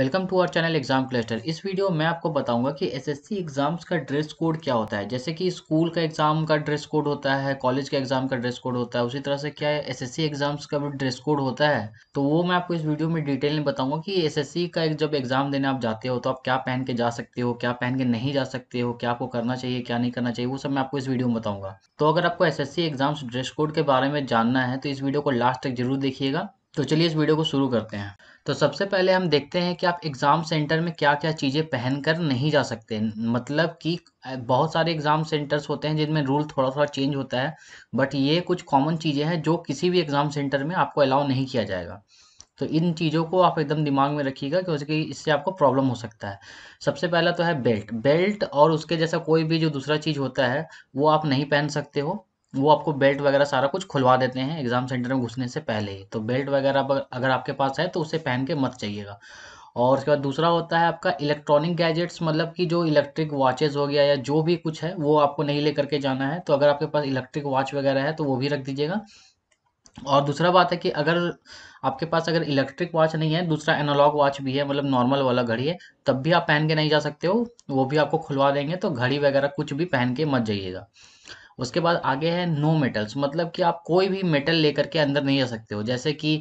welcome to our channel exam cluster इस video में आपको बताऊंगा कि एसएससी एग्जाम्स का ड्रेस कोड क्या होता है जैसे कि स्कूल का एग्जाम का ड्रेस कोड होता है कॉलेज का एग्जाम का ड्रेस कोड होता है उसी तरह से क्या है एसएससी एग्जाम्स का भी ड्रेस कोड होता है तो वो मैं आपको इस वीडियो में डिटेल में बताऊंगा कि एस का जब एग्जाम देने आप जाते हो तो आप क्या पहन के जा सकते हो क्या पहन के नहीं जा सकते हो क्या आपको करना चाहिए क्या नहीं करना चाहिए वो सब मैं आपको इस वीडियो में बताऊंगा तो अगर आपको एस एग्जाम्स ड्रेस कोड के बारे में जानना है तो इस वीडियो को लास्ट तक जरूर देखिएगा तो चलिए इस वीडियो को शुरू करते हैं तो सबसे पहले हम देखते हैं कि आप एग्ज़ाम सेंटर में क्या क्या चीज़ें पहनकर नहीं जा सकते मतलब कि बहुत सारे एग्ज़ाम सेंटर्स होते हैं जिनमें रूल थोड़ा थोड़ा चेंज होता है बट ये कुछ कॉमन चीज़ें हैं जो किसी भी एग्ज़ाम सेंटर में आपको अलाउ नहीं किया जाएगा तो इन चीज़ों को आप एकदम दिमाग में रखिएगा क्योंकि इससे आपको प्रॉब्लम हो सकता है सबसे पहला तो है बेल्ट बेल्ट और उसके जैसा कोई भी जो दूसरा चीज़ होता है वो आप नहीं पहन सकते हो वो आपको बेल्ट वगैरह सारा कुछ खुलवा देते हैं एग्ज़ाम सेंटर में घुसने से पहले ही तो बेल्ट वगैरह अगर आपके पास है तो उसे पहन के मत जाइएगा और उसके बाद दूसरा होता है आपका इलेक्ट्रॉनिक गैजेट्स मतलब कि जो इलेक्ट्रिक वॉचेज़ हो गया या जो भी कुछ है वो आपको नहीं लेकर के जाना है तो अगर आपके पास इलेक्ट्रिक वॉच वगैरह है तो वो भी रख दीजिएगा और दूसरा बात है कि अगर आपके पास अगर इलेक्ट्रिक वॉच नहीं है दूसरा एनालॉग वॉच भी है मतलब नॉर्मल वाला घड़ी है तब भी आप पहन के नहीं जा सकते हो वो भी आपको खुलवा देंगे तो घड़ी वगैरह कुछ भी पहन के मत जाइएगा उसके बाद आगे है नो मेटल्स मतलब कि आप कोई भी मेटल लेकर के अंदर नहीं जा सकते हो जैसे कि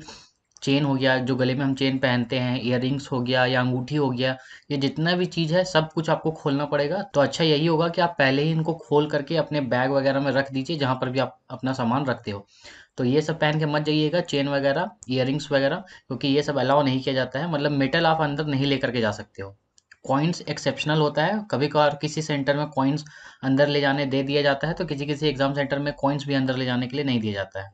चेन हो गया जो गले में हम चेन पहनते हैं इयर हो गया या अंगूठी हो गया ये जितना भी चीज़ है सब कुछ आपको खोलना पड़ेगा तो अच्छा यही होगा कि आप पहले ही इनको खोल करके अपने बैग वगैरह में रख दीजिए जहाँ पर भी आप अपना सामान रखते हो तो ये सब पहन के मत जाइएगा चेन वगैरह इयर वगैरह क्योंकि ये सब अलाउ नहीं किया जाता है मतलब मेटल आप अंदर नहीं लेकर के जा सकते हो कॉइन्स एक्सेप्शनल होता है कभी कभार किसी सेंटर में कॉइन्स अंदर ले जाने दे दिया जाता है तो किसी किसी एग्जाम सेंटर में कॉइन्स भी अंदर ले जाने के लिए नहीं दिया जाता है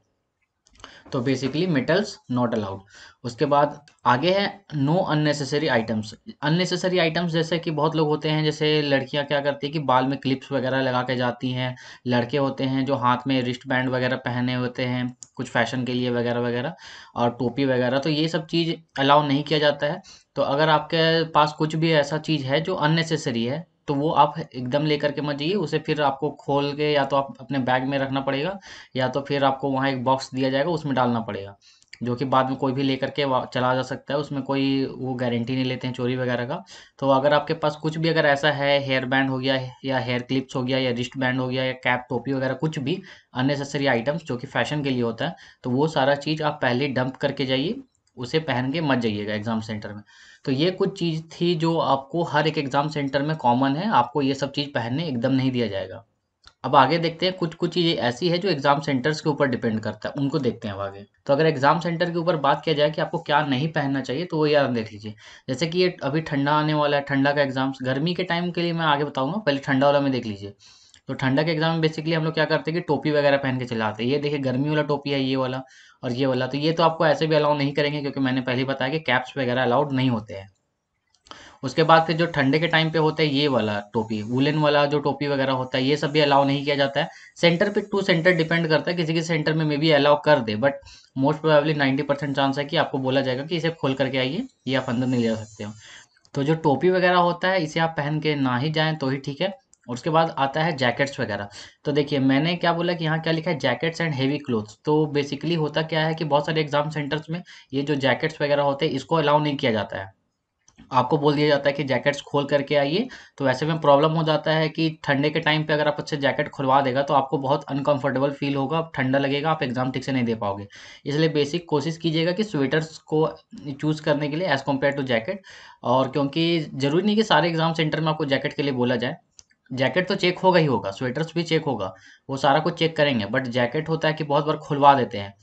तो बेसिकली मेटल्स नॉट अलाउड उसके बाद आगे है no unnecessary items unnecessary items जैसे कि बहुत लोग होते हैं जैसे लड़कियां क्या करती हैं कि बाल में क्लिप्स वगैरह लगा के जाती हैं लड़के होते हैं जो हाथ में रिस्ट बैंड वगैरह पहने होते हैं कुछ फैशन के लिए वगैरह वगैरह और टोपी वगैरह तो ये सब चीज़ अलाउ नहीं किया जाता है तो अगर आपके पास कुछ भी ऐसा चीज़ है जो अननेसेसरी है तो वो आप एकदम लेकर के मत जाइए उसे फिर आपको खोल के या तो आप अपने बैग में रखना पड़ेगा या तो फिर आपको वहाँ एक बॉक्स दिया जाएगा उसमें डालना पड़ेगा जो कि बाद में कोई भी लेकर के चला जा सकता है उसमें कोई वो गारंटी नहीं लेते हैं चोरी वगैरह का तो अगर आपके पास कुछ भी अगर ऐसा है हेयर बैंड हो गया या हेयर क्लिप्स हो गया या रिस्ट बैंड हो गया या कैप टोपी वगैरह कुछ भी अननेसेसरी आइटम्स जो कि फैशन के लिए होता है तो वो सारा चीज़ आप पहले डंप करके जाइए उसे पहन के मत जाइएगा एग्ज़ाम सेंटर में तो ये कुछ चीज़ थी जो आपको हर एक एग्ज़ाम सेंटर में कॉमन है आपको ये सब चीज़ पहनने एकदम नहीं दिया जाएगा अब आगे देखते हैं कुछ कुछ चीज़ें ऐसी है जो एग्ज़ाम सेंटर्स के ऊपर डिपेंड करता है उनको देखते हैं अब आगे तो अगर एग्ज़ाम सेंटर के ऊपर बात किया जाए कि आपको क्या नहीं पहनना चाहिए तो वो यार देख लीजिए जैसे कि ये अभी ठंडा आने वाला है ठंडा का एग्ज़ाम्स गर्मी के टाइम के लिए मैं आगे बताऊंगा पहले ठंडा वाला में देख लीजिए तो ठंडा के एग्जाम में बेसिकली हम लोग क्या करते हैं कि टोपी वगैरह पहन के चलाते हैं ये देखिए गर्मी वाला टोपी है ये वाला और ये वाला तो ये तो आपको ऐसे भी अलाउ नहीं करेंगे क्योंकि मैंने पहले बताया कि कैप्स वगैरह अलाउड नहीं होते हैं उसके बाद फिर जो ठंडे के टाइम पे होता है ये वाला टोपी वुलन वाला जो टोपी वगैरह होता है ये सब भी अलाउ नहीं किया जाता है सेंटर पे टू सेंटर डिपेंड करता है किसी के सेंटर में मे बी अलाउ कर दे but most probably ninety percent chance है कि आपको बोला जाएगा कि इसे खोल करके आइए ये आप अंदर नहीं ले सकते हो तो जो टोपी वगैरह होता है इसे आप पहन के ना ही जाएँ तो ही ठीक है और उसके बाद आता है जैकेट्स वगैरह तो देखिए मैंने क्या बोला कि यहाँ क्या लिखा है जैकेट्स एंड हैवी क्लोथ्स तो बेसिकली होता क्या है कि बहुत सारे एग्जाम सेंटर्स में ये जो जैकेट्स वगैरह होते हैं इसको अलाउ नहीं किया जाता है आपको बोल दिया जाता है कि जैकेट्स खोल करके आइए तो वैसे में प्रॉब्लम हो जाता है कि ठंडे के टाइम पे अगर आप अच्छे जैकेट खुलवा देगा तो आपको बहुत अनकंफर्टेबल फील होगा ठंडा लगेगा आप एग्जाम ठीक से नहीं दे पाओगे इसलिए बेसिक कोशिश कीजिएगा कि स्वेटर्स को चूज़ करने के लिए एज़ कम्पेयर टू जैकेट और क्योंकि ज़रूरी नहीं कि सारे एग्जाम सेंटर में आपको जैकेट के लिए बोला जाए जैकेट तो चेक होगा ही होगा स्वेटर्स भी चेक होगा वो सारा कुछ चेक करेंगे बट जैकेट होता है कि बहुत बार खुलवा देते हैं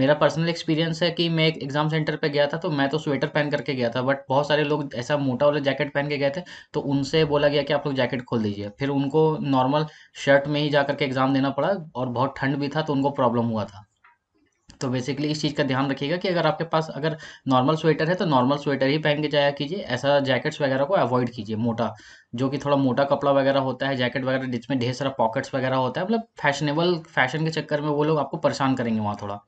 मेरा पर्सनल एक्सपीरियंस है कि मैं एक एग्जाम सेंटर पे गया था तो मैं तो स्वेटर पहन करके गया था बट बहुत सारे लोग ऐसा मोटा वाला जैकेट पहन के गए थे तो उनसे बोला गया कि आप लोग जैकेट खोल दीजिए फिर उनको नॉर्मल शर्ट में ही जा करके एग्जाम देना पड़ा और बहुत ठंड भी था तो उनको प्रॉब्लम हुआ था तो बेसिकली इस चीज़ का ध्यान रखिएगा कि अगर आपके पास अगर नॉर्मल स्वेटर है तो नॉर्मल स्वेटर ही पहन के जाया कीजिए ऐसा जैकेट्स वगैरह को अवॉइड कीजिए मोटा जो कि थोड़ा मोटा कपड़ा वगैरह होता है जैकेट वगैरह जिसमें ढेर सारा पॉकेट्स वगैरह होता है मतलब फैशनेबल फैशन के चक्कर में वो लोग आपको परेशान करेंगे वहाँ थोड़ा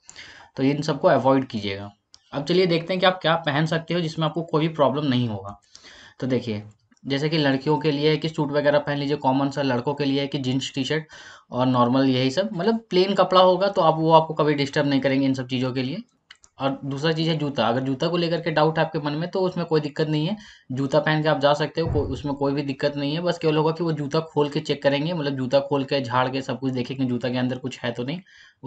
तो इन सबको अवॉइड कीजिएगा अब चलिए देखते हैं कि आप क्या पहन सकते हो जिसमें आपको कोई भी प्रॉब्लम नहीं होगा तो देखिए जैसे कि लड़कियों के लिए है कि सूट वगैरह पहन लीजिए कॉमन सा लड़कों के लिए है कि जीन्स टी शर्ट और नॉर्मल यही सब मतलब प्लेन कपड़ा होगा तो आप वो आपको कभी डिस्टर्ब नहीं करेंगे इन सब चीज़ों के लिए और दूसरा चीज़ है जूता अगर जूता को लेकर के डाउट है आपके मन में तो उसमें कोई दिक्कत नहीं है जूता पहन के आप जा सकते हो को, उसमें कोई भी दिक्कत नहीं है बस केवल होगा कि वो जूता खोल के चेक करेंगे मतलब जूता खोल के झाड़ के सब कुछ देखेंगे जूता के अंदर कुछ है तो नहीं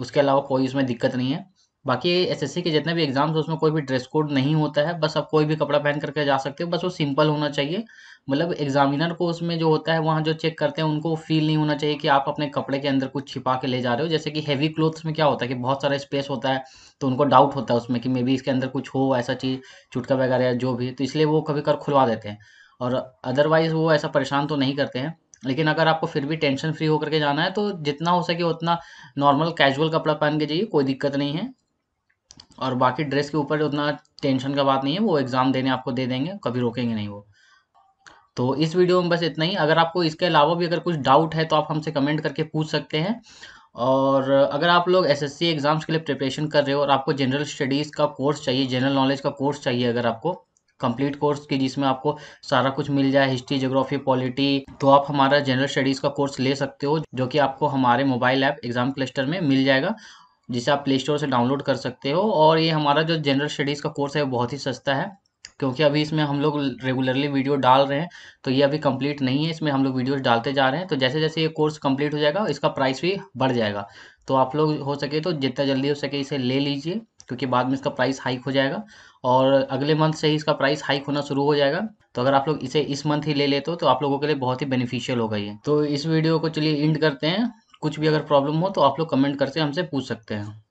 उसके अलावा कोई उसमें दिक्कत नहीं है बाकी एसएससी के जितने भी एग्जाम्स उसमें कोई भी ड्रेस कोड नहीं होता है बस आप कोई भी कपड़ा पहन करके जा सकते हो बस वो सिंपल होना चाहिए मतलब एग्जामिनर को उसमें जो होता है वहाँ जो चेक करते हैं उनको फील नहीं होना चाहिए कि आप अपने कपड़े के अंदर कुछ छिपा के ले जा रहे हो जैसे कि हैवी क्लोथ्स में क्या होता है कि बहुत सारा स्पेस होता है तो उनको डाउट होता है उसमें कि मे बी इसके अंदर कुछ हो ऐसा चीज़ चुटका वगैरह या जो भी तो इसलिए वो कभी कर खुलवा देते हैं और अदरवाइज़ वो ऐसा परेशान तो नहीं करते हैं लेकिन अगर आपको फिर भी टेंशन फ्री होकर के जाना है तो जितना हो सके उतना नॉर्मल कैजुअल कपड़ा पहन के जाइए कोई दिक्कत नहीं है और बाकी ड्रेस के ऊपर उतना टेंशन का बात नहीं है वो एग्ज़ाम देने आपको दे देंगे कभी रोकेंगे नहीं वो तो इस वीडियो में बस इतना ही अगर आपको इसके अलावा भी अगर कुछ डाउट है तो आप हमसे कमेंट करके पूछ सकते हैं और अगर आप लोग एसएससी एग्ज़ाम्स के लिए प्रिपरेशन कर रहे हो और आपको जनरल स्टडीज़ का कोर्स चाहिए जनरल नॉलेज का कोर्स चाहिए अगर आपको कंप्लीट कोर्स की जिसमें आपको सारा कुछ मिल जाए हिस्ट्री जोग्राफी पॉलिटी तो आप हमारा जनरल स्टडीज़ का कोर्स ले सकते हो जो कि आपको हमारे मोबाइल ऐप एग्ज़ाम क्लस्टर में मिल जाएगा जिसे आप प्ले स्टोर से डाउनलोड कर सकते हो और ये हमारा जो जनरल स्टडीज़ का कोर्स है वो बहुत ही सस्ता है क्योंकि अभी इसमें हम लोग रेगुलरली वीडियो डाल रहे हैं तो ये अभी कंप्लीट नहीं है इसमें हम लोग वीडियोस डालते जा रहे हैं तो जैसे जैसे ये कोर्स कंप्लीट हो जाएगा इसका प्राइस भी बढ़ जाएगा तो आप लोग हो सके तो जितना जल्दी हो सके इसे ले लीजिए क्योंकि बाद में इसका प्राइस हाइक हो जाएगा और अगले मंथ से ही इसका प्राइस हाइक होना शुरू हो जाएगा तो अगर आप लोग इसे इस मंथ ही ले लेते हो तो आप लोगों के लिए बहुत ही बेनिफिशियल होगा ये तो इस वीडियो को चलिए इंड करते हैं कुछ भी अगर प्रॉब्लम हो तो आप लोग कमेंट करके हमसे पूछ सकते हैं